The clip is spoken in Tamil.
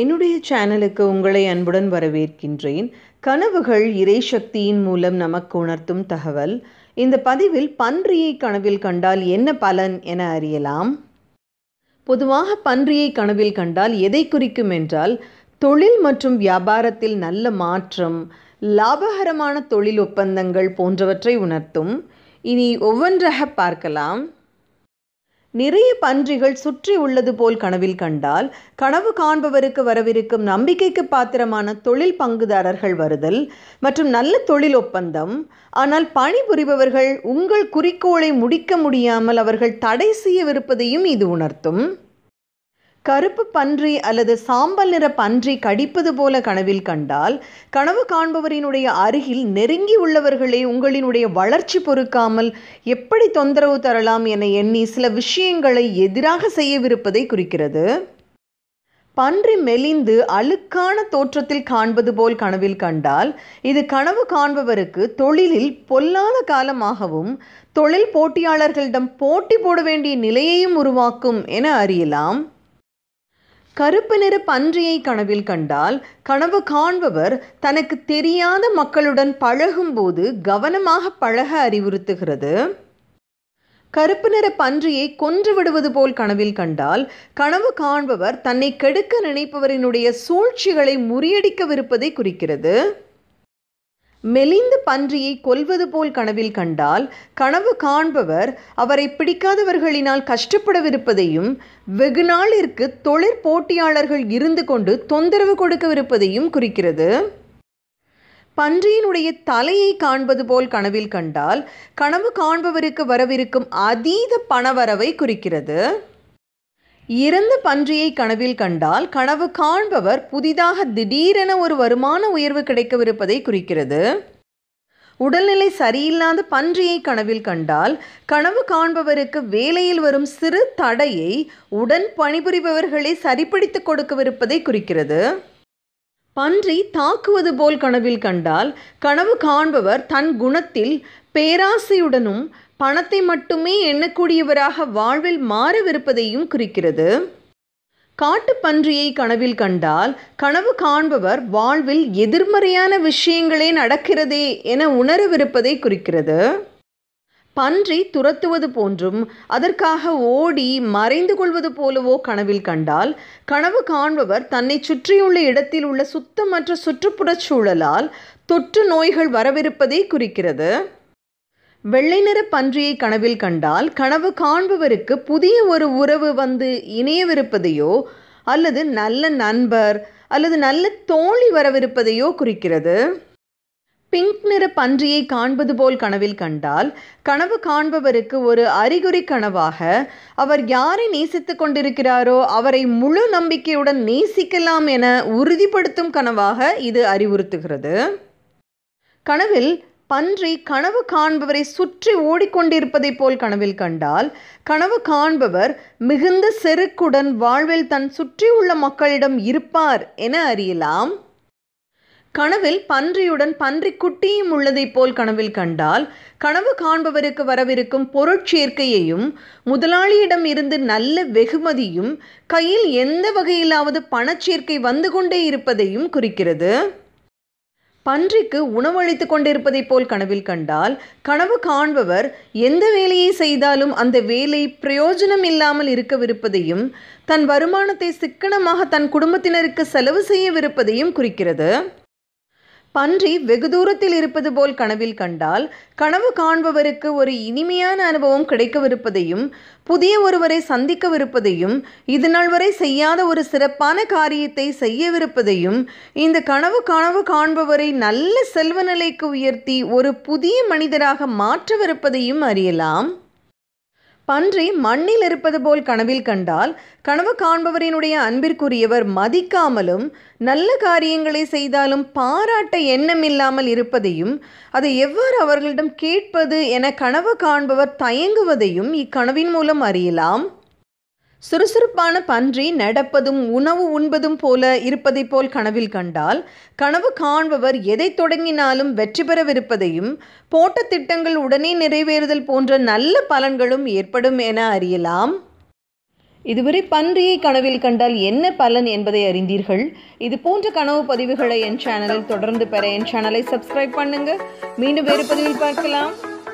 என்னுடைய சேனலுக்கு உங்களை அன்புடன் வரவேற்கின்றேன் கனவுகள் இறை சக்தியின் மூலம் நமக்கு உணர்த்தும் தகவல் இந்த பதிவில் பன்றியை கனவில் கண்டால் என்ன பலன் என அறியலாம் பொதுவாக பன்றியை கனவில் கண்டால் எதை குறிக்கும் என்றால் தொழில் மற்றும் வியாபாரத்தில் நல்ல மாற்றம் லாபகரமான தொழில் ஒப்பந்தங்கள் போன்றவற்றை உணர்த்தும் இனி ஒவ்வொன்றாக பார்க்கலாம் நிறைய பன்றிகள் சுற்றி உள்ளது போல் கனவில் கண்டால் கனவு காண்பவருக்கு வரவிருக்கும் நம்பிக்கைக்கு பாத்திரமான தொழில் பங்குதாரர்கள் வருதல் மற்றும் நல்ல தொழில் ஒப்பந்தம் ஆனால் பணிபுரிபவர்கள் உங்கள் குறிக்கோளை முடிக்க முடியாமல் அவர்கள் தடை செய்யவிருப்பதையும் இது உணர்த்தும் கருப்பு பன்றி அல்லது சாம்பல் நிற பன்றி கடிப்பது போல கனவில் கண்டால் கனவு காண்பவரினுடைய அருகில் நெருங்கி உள்ளவர்களே உங்களினுடைய வளர்ச்சி பொறுக்காமல் எப்படி தொந்தரவு தரலாம் என எண்ணி சில விஷயங்களை எதிராக செய்யவிருப்பதை குறிக்கிறது பன்றி மெலிந்து அழுக்கான தோற்றத்தில் காண்பது போல் கனவில் கண்டால் இது கனவு காண்பவருக்கு தொழிலில் பொல்லாத காலமாகவும் தொழில் போட்டியாளர்களிடம் போட்டி போட வேண்டிய நிலையையும் உருவாக்கும் என அறியலாம் கருப்பு நிற பன்றியை கனவில் கண்டால் கனவு காண்பவர் தனக்கு தெரியாத மக்களுடன் பழகும்போது கவனமாக பழக அறிவுறுத்துகிறது கருப்பு நிற பன்றியை கொன்று விடுவது போல் கனவில் கண்டால் கனவு காண்பவர் தன்னை கெடுக்க நினைப்பவரினுடைய சூழ்ச்சிகளை முறியடிக்கவிருப்பதை குறிக்கிறது மெலிந்த பன்றியை கொல்வது போல் கனவில் கண்டால் கனவு காண்பவர் அவரை பிடிக்காதவர்களினால் கஷ்டப்படவிருப்பதையும் வெகு நாளிற்கு போட்டியாளர்கள் இருந்து கொண்டு தொந்தரவு கொடுக்கவிருப்பதையும் குறிக்கிறது பன்றியினுடைய தலையை காண்பது போல் கனவில் கண்டால் கனவு காண்பவருக்கு வரவிருக்கும் அதீத பணவரவை குறிக்கிறது இறந்த பன்றியை கனவில் கண்டால் கனவு காண்பவர் புதிதாக திடீரென ஒரு வருமான உயர்வு கிடைக்கவிருப்பதை குறிக்கிறது உடல்நிலை சரியில்லாத பன்றியை கனவில் கண்டால் கனவு காண்பவருக்கு வேலையில் வரும் சிறு தடையை உடன் பணிபுரிபவர்களே சரிப்படுத்திக் கொடுக்கவிருப்பதை குறிக்கிறது பன்றி தாக்குவது போல் கனவில் கண்டால் கனவு காண்பவர் தன் குணத்தில் பேராசையுடனும் பணத்தை மட்டுமே எண்ணக்கூடியவராக வாழ்வில் மாறவிருப்பதையும் குறிக்கிறது காட்டுப்பன்றியை கனவில் கண்டால் கனவு காண்பவர் வாழ்வில் எதிர்மறையான விஷயங்களே நடக்கிறதே என உணரவிருப்பதை குறிக்கிறது பன்றி துரத்துவது போன்றும் அதற்காக ஓடி மறைந்து கொள்வது போலவோ கனவில் கண்டால் கனவு காண்பவர் தன்னை சுற்றியுள்ள இடத்தில் உள்ள சுத்தமற்ற சுற்றுப்புறச் சூழலால் தொற்று நோய்கள் வரவிருப்பதை குறிக்கிறது வெள்ளை நிற பன்றியை கனவில் கண்டால் கனவு காண்பவருக்கு புதிய ஒரு உறவு வந்து இணையவிருப்பதையோ அல்லது நல்ல நண்பர் அல்லது நல்ல தோழி வரவிருப்பதையோ குறிக்கிறது பிங்க் நிற பன்றியை காண்பது போல் கனவில் கண்டால் கனவு காண்பவருக்கு ஒரு அறிகுறி கனவாக அவர் யாரை நேசித்துக் கொண்டிருக்கிறாரோ அவரை முழு நம்பிக்கையுடன் நேசிக்கலாம் என உறுதிப்படுத்தும் கனவாக இது அறிவுறுத்துகிறது கனவில் பன்றி கனவு காண்பவரை சுற்றி ஓடிக்கொண்டிருப்பதை போல் கனவில் கண்டால் கனவு காண்பவர் மிகுந்த செருக்குடன் வாழ்வில் தன் சுற்றியுள்ள மக்களிடம் இருப்பார் என அறியலாம் கனவில் பன்றியுடன் பன்றிக்குட்டியும் உள்ளதைப் போல் கனவில் கண்டால் கனவு காண்பவருக்கு வரவிருக்கும் பொருட்சேர்க்கையையும் முதலாளியிடம் இருந்து நல்ல வெகுமதியும் கையில் எந்த வகையிலாவது பணச்சேர்க்கை வந்து கொண்டே இருப்பதையும் குறிக்கிறது பன்றிக்கு உணவளித்து கொண்டிருப்பதைப் போல் கனவில் கண்டால் கனவு காண்பவர் எந்த வேலையை செய்தாலும் அந்த வேலை பிரயோஜனம் இல்லாமல் இருக்கவிருப்பதையும் தன் வருமானத்தை சிக்கனமாக தன் குடும்பத்தினருக்கு செலவு செய்யவிருப்பதையும் குறிக்கிறது பன்றி வெகு தூரத்தில் இருப்பது போல் கனவில் கண்டால் கனவு காண்பவருக்கு ஒரு இனிமையான அனுபவம் கிடைக்கவிருப்பதையும் புதிய ஒருவரை சந்திக்கவிருப்பதையும் இது நாள் வரை செய்யாத ஒரு சிறப்பான காரியத்தை செய்யவிருப்பதையும் இந்த கனவு கனவு காண்பவரை நல்ல செல்வ நிலைக்கு உயர்த்தி ஒரு புதிய மனிதராக மாற்றவிருப்பதையும் அறியலாம் பன்றி மண்ணில் இருப்பது போல் கனவில் கண்டால் கனவு காண்பவரினுடைய அன்பிற்குரியவர் மதிக்காமலும் நல்ல காரியங்களை செய்தாலும் பாராட்ட எண்ணம் இல்லாமல் இருப்பதையும் அதை எவ்வாறு அவர்களிடம் கேட்பது என கனவு காண்பவர் தயங்குவதையும் இக்கனவின் மூலம் அறியலாம் சுறுசுறுப்பான பன்றி நடப்பதும் உணவு உண்பதும் போல இருப்பதைப் போல் கனவில் கண்டால் கனவு காண்பவர் எதை தொடங்கினாலும் வெற்றி பெறவிருப்பதையும் போட்ட திட்டங்கள் உடனே நிறைவேறுதல் போன்ற நல்ல பலன்களும் ஏற்படும் என அறியலாம் இதுவரை பன்றியை கனவில் கண்டால் என்ன பலன் என்பதை அறிந்தீர்கள் இது போன்ற கனவு பதிவுகளை என் சேனலில் தொடர்ந்து பெற என் சேனலை சப்ஸ்கிரைப் பண்ணுங்க மீண்டும் வேறு பதிவில் பார்க்கலாம்